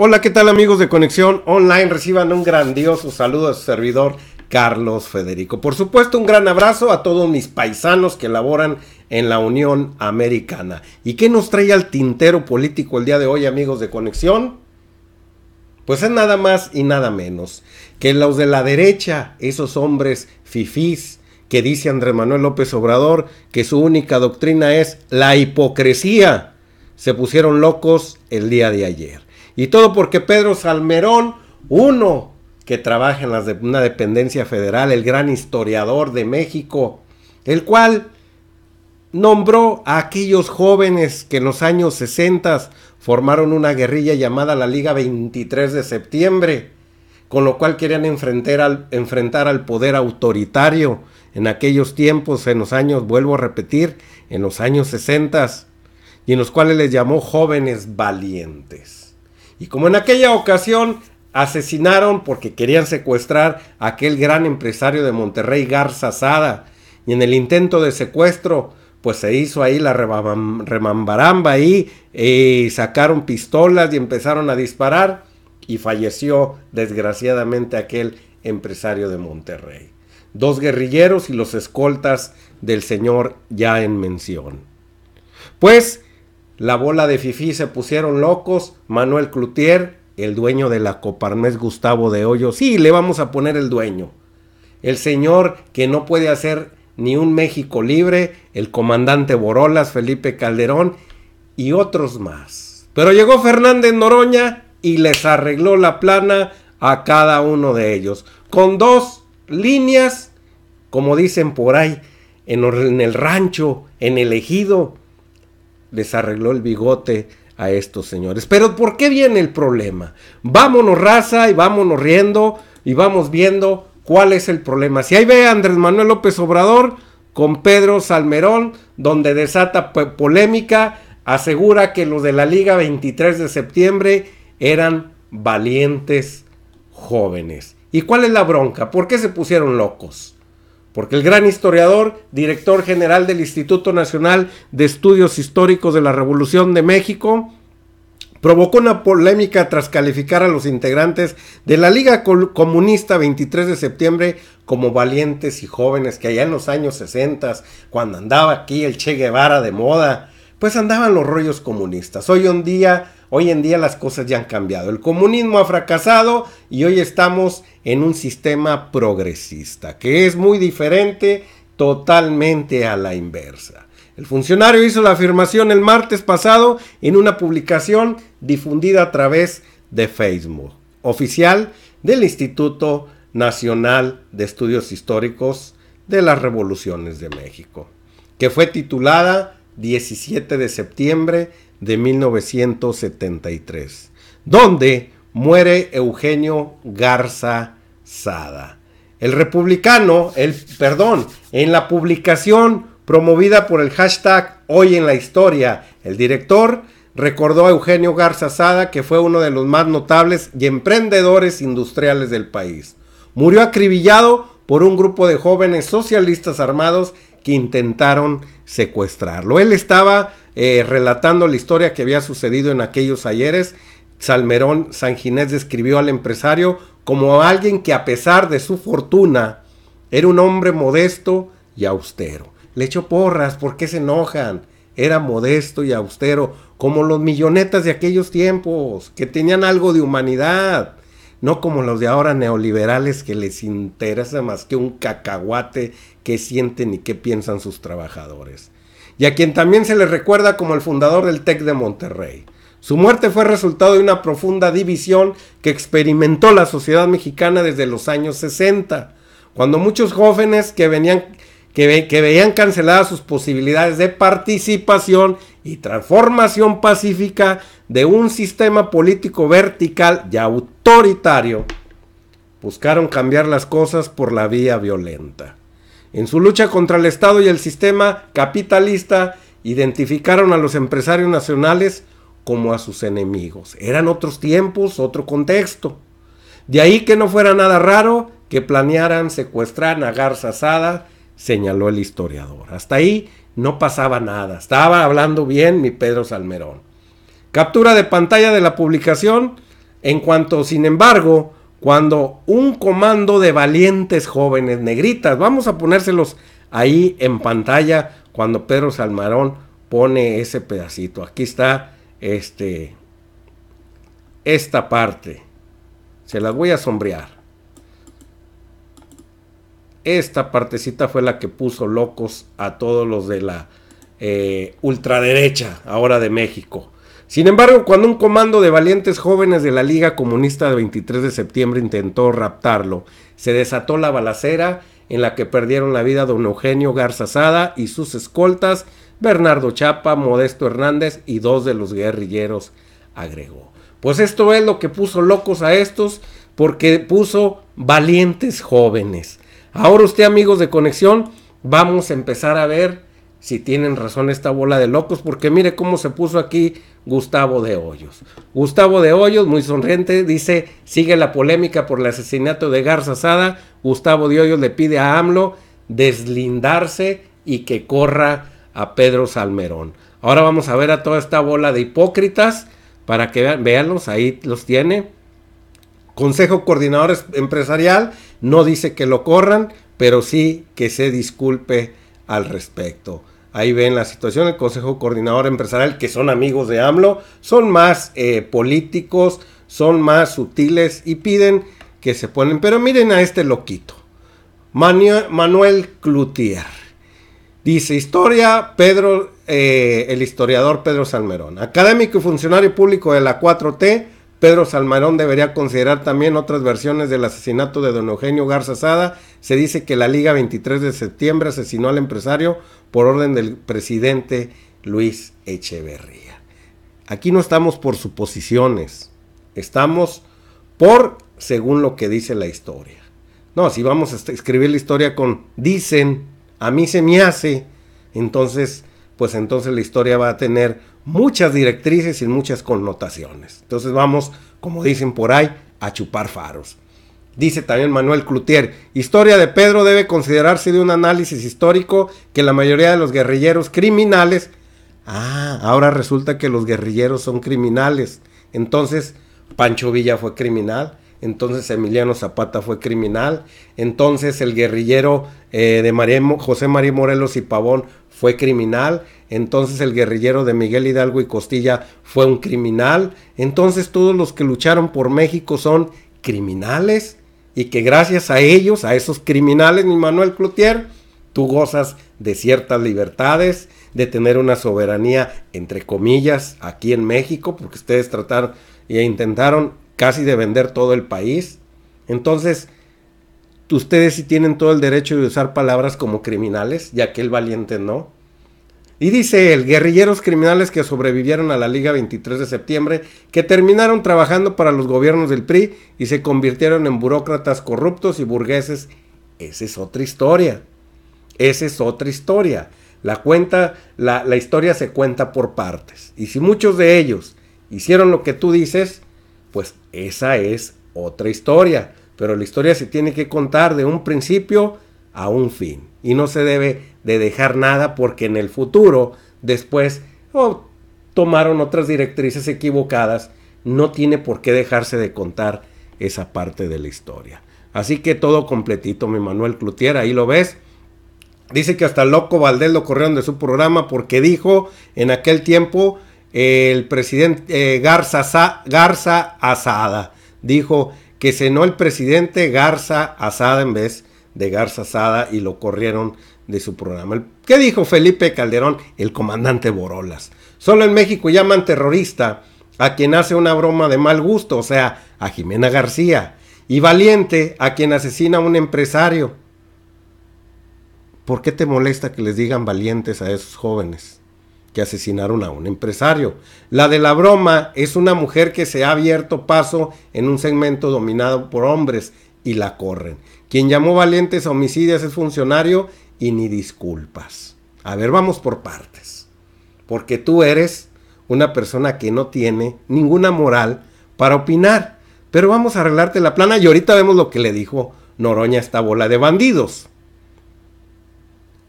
Hola, ¿qué tal amigos de Conexión Online? Reciban un grandioso saludo a su servidor Carlos Federico. Por supuesto, un gran abrazo a todos mis paisanos que laboran en la Unión Americana. ¿Y qué nos trae al tintero político el día de hoy, amigos de Conexión? Pues es nada más y nada menos que los de la derecha, esos hombres fifís que dice Andrés Manuel López Obrador que su única doctrina es la hipocresía. Se pusieron locos el día de ayer. Y todo porque Pedro Salmerón, uno que trabaja en una dependencia federal, el gran historiador de México, el cual nombró a aquellos jóvenes que en los años 60 formaron una guerrilla llamada la Liga 23 de septiembre, con lo cual querían enfrentar al, enfrentar al poder autoritario en aquellos tiempos, en los años, vuelvo a repetir, en los años 60, y en los cuales les llamó jóvenes valientes. Y como en aquella ocasión asesinaron porque querían secuestrar a aquel gran empresario de Monterrey, Garza Sada, y en el intento de secuestro, pues se hizo ahí la remambaramba ahí, eh, sacaron pistolas y empezaron a disparar y falleció desgraciadamente aquel empresario de Monterrey. Dos guerrilleros y los escoltas del señor ya en mención. Pues la bola de Fifi se pusieron locos, Manuel Clutier, el dueño de la Coparnés Gustavo de Hoyo, sí, le vamos a poner el dueño. El señor que no puede hacer ni un México libre, el comandante Borolas, Felipe Calderón y otros más. Pero llegó Fernández Noroña y les arregló la plana a cada uno de ellos, con dos líneas, como dicen por ahí, en el rancho, en el ejido, les arregló el bigote a estos señores. Pero ¿por qué viene el problema? Vámonos raza y vámonos riendo y vamos viendo cuál es el problema. Si ahí ve Andrés Manuel López Obrador con Pedro Salmerón, donde desata polémica, asegura que los de la Liga 23 de septiembre eran valientes jóvenes. ¿Y cuál es la bronca? ¿Por qué se pusieron locos? Porque el gran historiador, director general del Instituto Nacional de Estudios Históricos de la Revolución de México, provocó una polémica tras calificar a los integrantes de la Liga Comunista 23 de septiembre como valientes y jóvenes que allá en los años 60, cuando andaba aquí el Che Guevara de moda, pues andaban los rollos comunistas. Hoy en día Hoy en día las cosas ya han cambiado. El comunismo ha fracasado y hoy estamos en un sistema progresista, que es muy diferente totalmente a la inversa. El funcionario hizo la afirmación el martes pasado en una publicación difundida a través de Facebook, oficial del Instituto Nacional de Estudios Históricos de las Revoluciones de México, que fue titulada 17 de septiembre de 1973, donde muere Eugenio Garza Sada. El republicano, el perdón, en la publicación promovida por el hashtag Hoy en la Historia, el director recordó a Eugenio Garza Sada que fue uno de los más notables y emprendedores industriales del país. Murió acribillado por un grupo de jóvenes socialistas armados que intentaron secuestrarlo. Él estaba eh, relatando la historia que había sucedido en aquellos ayeres, Salmerón Sanginés describió al empresario como alguien que a pesar de su fortuna era un hombre modesto y austero. Le echó porras, ¿por qué se enojan? Era modesto y austero, como los millonetas de aquellos tiempos, que tenían algo de humanidad, no como los de ahora neoliberales que les interesa más que un cacahuate ...que sienten y qué piensan sus trabajadores y a quien también se le recuerda como el fundador del TEC de Monterrey. Su muerte fue resultado de una profunda división que experimentó la sociedad mexicana desde los años 60, cuando muchos jóvenes que, venían, que, veían canceladas sus posibilidades de participación y transformación pacífica de un sistema político vertical y autoritario, buscaron cambiar las cosas por la vía violenta. En su lucha contra el Estado y el sistema capitalista, identificaron a los empresarios nacionales como a sus enemigos. Eran otros tiempos, otro contexto. De ahí que no fuera nada raro que planearan secuestrar a Garza Sada, señaló el historiador. Hasta ahí no pasaba nada. Estaba hablando bien mi Pedro Salmerón. Captura de pantalla de la publicación. En cuanto, sin embargo, cuando un comando de valientes jóvenes negritas, vamos a ponérselos ahí en pantalla cuando Pedro Salmarón pone ese pedacito. Aquí está este esta parte. Se las voy a sombrear. Esta partecita fue la que puso locos a todos los de la eh, ultraderecha ahora de México. Sin embargo, cuando un comando de valientes jóvenes de la Liga Comunista de 23 de septiembre intentó raptarlo, se desató la balacera en la que perdieron la vida don Eugenio Garza Sada y sus escoltas Bernardo Chapa, Modesto Hernández y dos de los guerrilleros, agregó. Pues esto es lo que puso locos a estos porque puso valientes jóvenes. Ahora usted amigos de conexión, vamos a empezar a ver si tienen razón esta bola de locos, porque mire cómo se puso aquí Gustavo de Hoyos. Gustavo de Hoyos, muy sonriente, dice, sigue la polémica por el asesinato de Garza Sada. Gustavo de Hoyos le pide a AMLO deslindarse y que corra a Pedro Salmerón. Ahora vamos a ver a toda esta bola de hipócritas para que vean, veanlos, ahí los tiene. Consejo Coordinador em-, Empresarial no dice que lo corran, pero sí que se disculpe al respecto. Ahí ven la situación, el Consejo Coordinador Empresarial, que son amigos de AMLO, son más eh, políticos, son más sutiles y piden que se ponen. Pero miren a este loquito, Manuel, Clutier, Dice, historia, Pedro, eh, el historiador Pedro Salmerón, académico y funcionario público de la 4T, Pedro Salmarón debería considerar también otras versiones del asesinato de don Eugenio Garza Sada. Se dice que la Liga 23 de septiembre asesinó al empresario por orden del presidente Luis Echeverría. Aquí no estamos por suposiciones, estamos por según lo que dice la historia. No, si vamos a escribir la historia con dicen, a mí se me hace, entonces pues entonces la historia va a tener muchas directrices y muchas connotaciones. Entonces vamos, como dicen por ahí, a chupar faros. Dice también Manuel Clutier: historia de Pedro debe considerarse de un análisis histórico que la mayoría de los guerrilleros criminales, ah, ahora resulta que los guerrilleros son criminales. Entonces, Pancho Villa fue criminal, entonces Emiliano Zapata fue criminal, entonces el guerrillero eh, de José María Morelos y Pavón fue criminal, entonces el guerrillero de Miguel Hidalgo y Costilla fue un criminal, entonces todos los que lucharon por México son criminales y que gracias a ellos, a esos criminales, mi Manuel Cloutier, tú gozas de ciertas libertades, de tener una soberanía, entre comillas, aquí en México, porque ustedes trataron e intentaron casi de vender todo el país. Entonces, ustedes sí tienen todo el derecho de usar palabras como criminales, ya que el valiente no. Y dice él, guerrilleros criminales que sobrevivieron a la Liga 23 de septiembre, que terminaron trabajando para los gobiernos del PRI y se convirtieron en burócratas corruptos y burgueses. Esa es otra historia. Esa es otra historia. La cuenta, la, la historia se cuenta por partes. Y si muchos de ellos hicieron lo que tú dices, pues esa es otra historia. Pero la historia se tiene que contar de un principio a un fin. Y no se debe de dejar nada porque en el futuro, después, o tomaron otras directrices equivocadas. No tiene por qué dejarse de contar esa parte de la historia. Así que todo completito, mi Manuel Clutier, ahí lo ves. Dice que hasta Loco Valdés lo corrieron de su programa porque dijo en aquel tiempo el presidente eh, Garza Asada. Dijo, que cenó el presidente Garza Asada en vez de Garza Asada y lo corrieron de su programa. ¿Qué dijo Felipe Calderón? El comandante Borolas. Solo en México llaman terrorista a quien hace una broma de mal gusto, o sea, a Jimena García, y valiente a quien asesina a un empresario. ¿Por qué te molesta que les digan valientes a esos jóvenes? asesinaron a un empresario. La de la broma es una mujer que se ha abierto paso en un segmento dominado por hombres y la corren. Quien llamó valientes homicidios es funcionario y ni disculpas. A ver, vamos por partes. Porque tú eres una persona que no tiene ninguna moral para opinar. Pero vamos a arreglarte la plana y ahorita vemos lo que le dijo Noroña a esta bola de bandidos.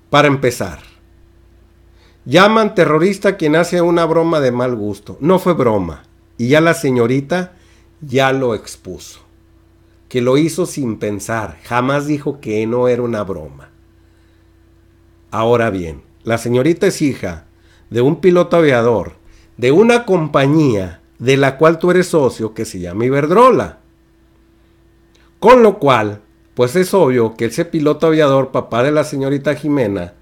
Para empezar, Llaman terrorista quien hace una broma de mal gusto. No fue broma. Y ya la señorita ya lo expuso. Que lo hizo sin pensar. Jamás dijo que no era una broma. Ahora bien, la señorita es hija de un piloto aviador, de una compañía de la cual tú eres socio que se llama Iberdrola. Con lo cual, pues es obvio que ese piloto aviador, papá de la señorita Jimena,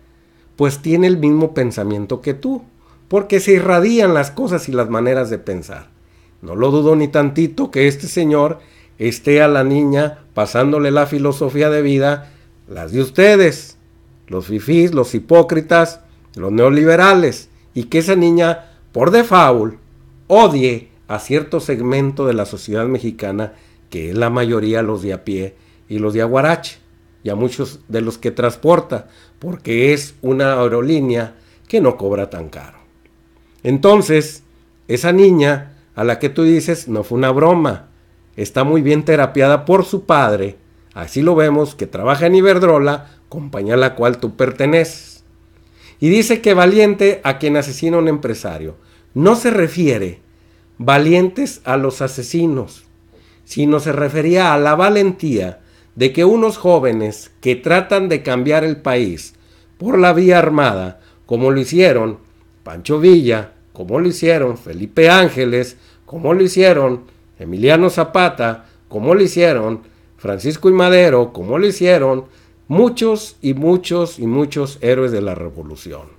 pues tiene el mismo pensamiento que tú, porque se irradian las cosas y las maneras de pensar. No lo dudo ni tantito que este señor esté a la niña pasándole la filosofía de vida, las de ustedes, los fifís, los hipócritas, los neoliberales, y que esa niña, por default, odie a cierto segmento de la sociedad mexicana, que es la mayoría los de a pie y los de aguarache y a muchos de los que transporta, porque es una aerolínea que no cobra tan caro. Entonces, esa niña a la que tú dices no fue una broma, está muy bien terapiada por su padre, así lo vemos, que trabaja en Iberdrola, compañía a la cual tú perteneces. Y dice que valiente a quien asesina un empresario. No se refiere valientes a los asesinos, sino se refería a la valentía de que unos jóvenes que tratan de cambiar el país por la vía armada, como lo hicieron Pancho Villa, como lo hicieron Felipe Ángeles, como lo hicieron Emiliano Zapata, como lo hicieron Francisco y Madero, como lo hicieron muchos y muchos y muchos héroes de la revolución.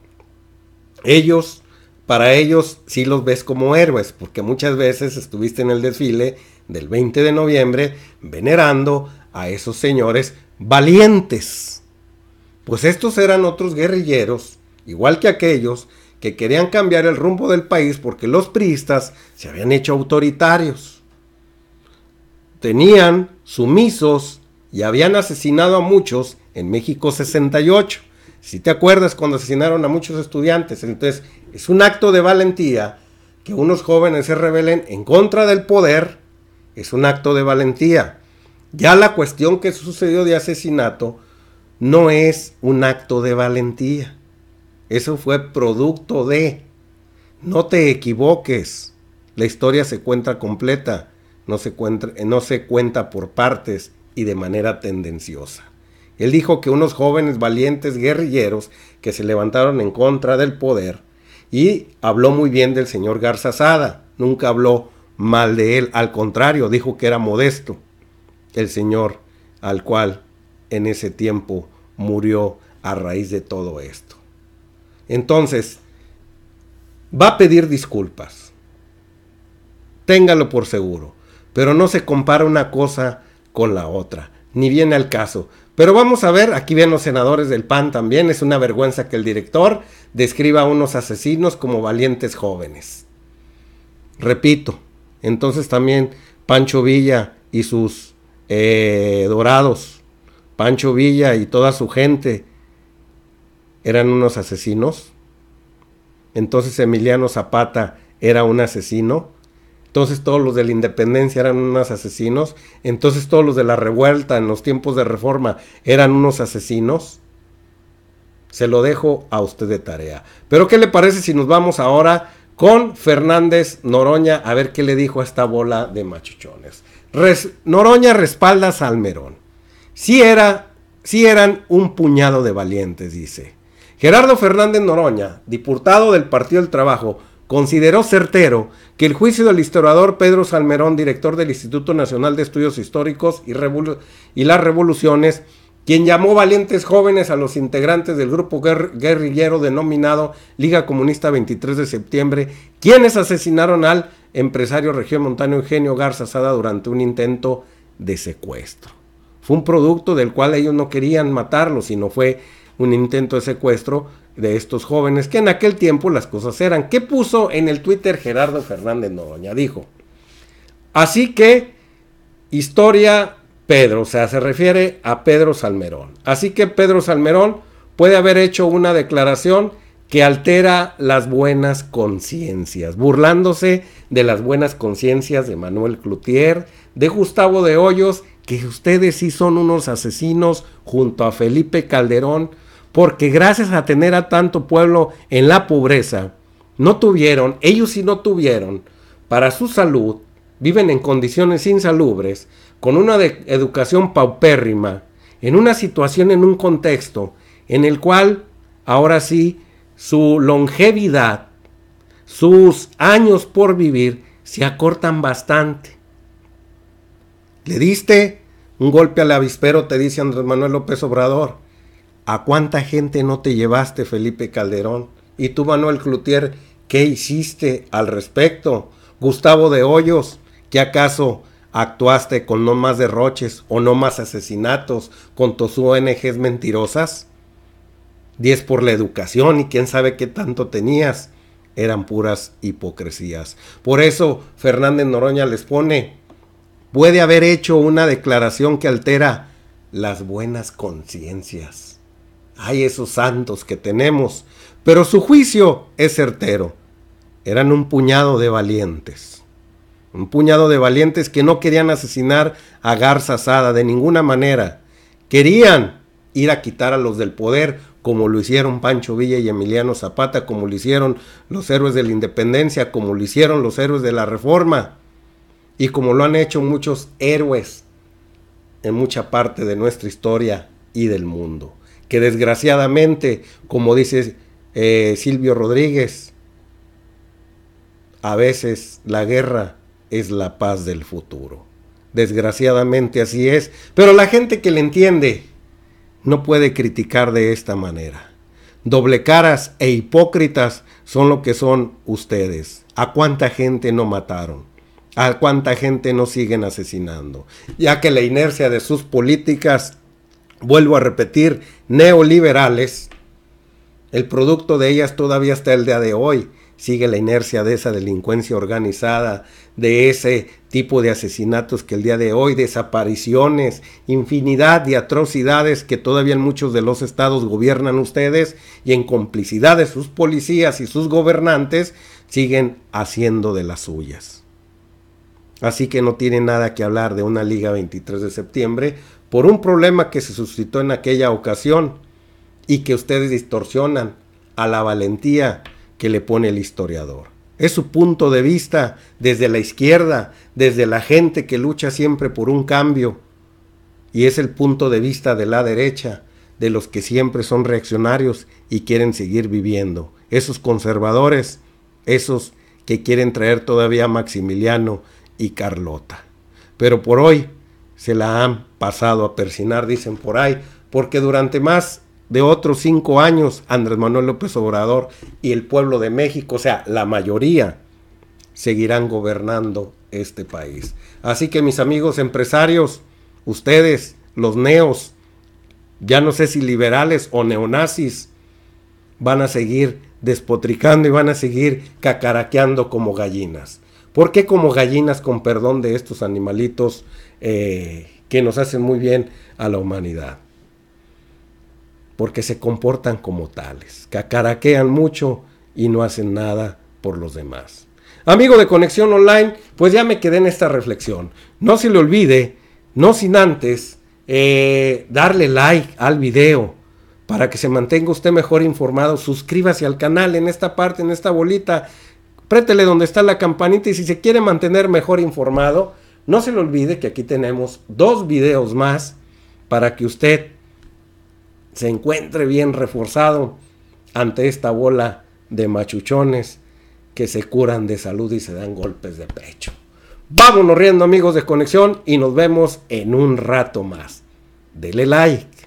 Ellos, para ellos sí los ves como héroes, porque muchas veces estuviste en el desfile del 20 de noviembre venerando a esos señores valientes. Pues estos eran otros guerrilleros, igual que aquellos que querían cambiar el rumbo del país porque los priistas se habían hecho autoritarios. Tenían sumisos y habían asesinado a muchos en México 68. Si te acuerdas cuando asesinaron a muchos estudiantes, entonces es un acto de valentía que unos jóvenes se rebelen en contra del poder, es un acto de valentía. Ya la cuestión que sucedió de asesinato no es un acto de valentía. Eso fue producto de... No te equivoques. La historia se cuenta completa, eh, no se cuenta, por partes y de manera tendenciosa. Él dijo que unos jóvenes valientes guerrilleros que se levantaron en contra del poder y habló muy bien del señor Garzazada. Nunca habló mal de él, al contrario, dijo que era modesto el Señor al cual en ese tiempo murió a raíz de todo esto. Entonces, va a pedir disculpas. Téngalo por seguro. Pero no se compara una cosa con la otra. Ni viene al caso. Pero vamos a ver, aquí ven los senadores del PAN también. Es una vergüenza que el director describa a unos asesinos como valientes jóvenes. Repito, entonces también Pancho Villa y sus eh, Dorados, Pancho Villa y toda su gente eran unos asesinos. Entonces Emiliano Zapata era un asesino. Entonces todos los de la independencia eran unos asesinos. Entonces todos los de la revuelta en los tiempos de reforma eran unos asesinos. Se lo dejo a usted de tarea. Pero ¿qué le parece si nos vamos ahora con Fernández Noroña a ver qué le dijo a esta bola de machuchones. Noroña respalda a Salmerón. Sí, era, si eran un puñado de valientes, dice. Gerardo Fernández Noroña, diputado del Partido del Trabajo, consideró certero que el juicio del historiador Pedro Salmerón, director del Instituto Nacional de Estudios Históricos y, y las Revoluciones, quien llamó valientes jóvenes a los integrantes del grupo guerrillero denominado Liga Comunista 23 de septiembre, quienes asesinaron al empresario regiomontano Eugenio Garza Sada durante un intento de secuestro. Fue un producto del cual ellos no querían matarlo, sino fue un intento de secuestro de estos jóvenes, que en aquel tiempo las cosas eran. ¿Qué puso en el Twitter Gerardo Fernández Noroña? Dijo, así que historia Pedro, o sea, se refiere a Pedro Salmerón. Así que Pedro Salmerón puede haber hecho una declaración que altera las buenas conciencias, burlándose de las buenas conciencias de Manuel Clutier, de Gustavo de Hoyos, que ustedes sí son unos asesinos junto a Felipe Calderón, porque gracias a tener a tanto pueblo en la pobreza, no tuvieron, ellos sí no tuvieron, para su salud, viven en condiciones insalubres, con una educación paupérrima, en una situación, en un contexto en el cual ahora sí su longevidad, sus años por vivir se acortan bastante. Le diste un golpe al avispero, te dice Andrés Manuel López Obrador. ¿A cuánta gente no te llevaste, Felipe Calderón? ¿Y tú, Manuel Clutier, qué hiciste al respecto? Gustavo de Hoyos, ¿Qué acaso actuaste con no más derroches o no más asesinatos con tus ONGs mentirosas? Diez por la educación y quién sabe qué tanto tenías. Eran puras hipocresías. Por eso Fernández Noroña les pone, puede haber hecho una declaración que altera las buenas conciencias. Hay esos santos que tenemos, pero su juicio es certero. Eran un puñado de valientes un puñado de valientes que no querían asesinar a Garza Sada de ninguna manera. Querían ir a quitar a los del poder, como lo hicieron Pancho Villa y Emiliano Zapata, como lo hicieron los héroes de la independencia, como lo hicieron los héroes de la reforma, y como lo han hecho muchos héroes en mucha parte de nuestra historia y del mundo. Que desgraciadamente, como dice eh, Silvio Rodríguez, a veces la guerra es la paz del futuro. Desgraciadamente así es, pero la gente que le entiende no puede criticar de esta manera. Doble caras e hipócritas son lo que son ustedes. ¿A cuánta gente no mataron? ¿A cuánta gente no siguen asesinando? Ya que la inercia de sus políticas, vuelvo a repetir, neoliberales, el producto de ellas todavía está el día de hoy sigue la inercia de esa delincuencia organizada, de ese tipo de asesinatos que el día de hoy, desapariciones, infinidad de atrocidades que todavía en muchos de los estados gobiernan ustedes y en complicidad de sus policías y sus gobernantes siguen haciendo de las suyas. Así que no tiene nada que hablar de una liga 23 de septiembre por un problema que se suscitó en aquella ocasión y que ustedes distorsionan a la valentía que le pone el historiador. Es su punto de vista desde la izquierda, desde la gente que lucha siempre por un cambio. Y es el punto de vista de la derecha, de los que siempre son reaccionarios y quieren seguir viviendo. Esos conservadores, esos que quieren traer todavía a Maximiliano y Carlota. Pero por hoy se la han pasado a persinar, dicen por ahí, porque durante más de otros cinco años, Andrés Manuel López Obrador y el pueblo de México, o sea, la mayoría, seguirán gobernando este país. Así que mis amigos empresarios, ustedes, los neos, ya no sé si liberales o neonazis, van a seguir despotricando y van a seguir cacaraqueando como gallinas. ¿Por qué como gallinas, con perdón de estos animalitos eh, que nos hacen muy bien a la humanidad? porque se comportan como tales, cacaraquean mucho y no hacen nada por los demás. Amigo de Conexión Online, pues ya me quedé en esta reflexión. No se le olvide, no sin antes, eh, darle like al video para que se mantenga usted mejor informado. Suscríbase al canal en esta parte, en esta bolita. Prétele donde está la campanita y si se quiere mantener mejor informado, no se le olvide que aquí tenemos dos videos más para que usted se encuentre bien reforzado ante esta bola de machuchones que se curan de salud y se dan golpes de pecho. Vámonos riendo amigos de Conexión y nos vemos en un rato más. Dele like.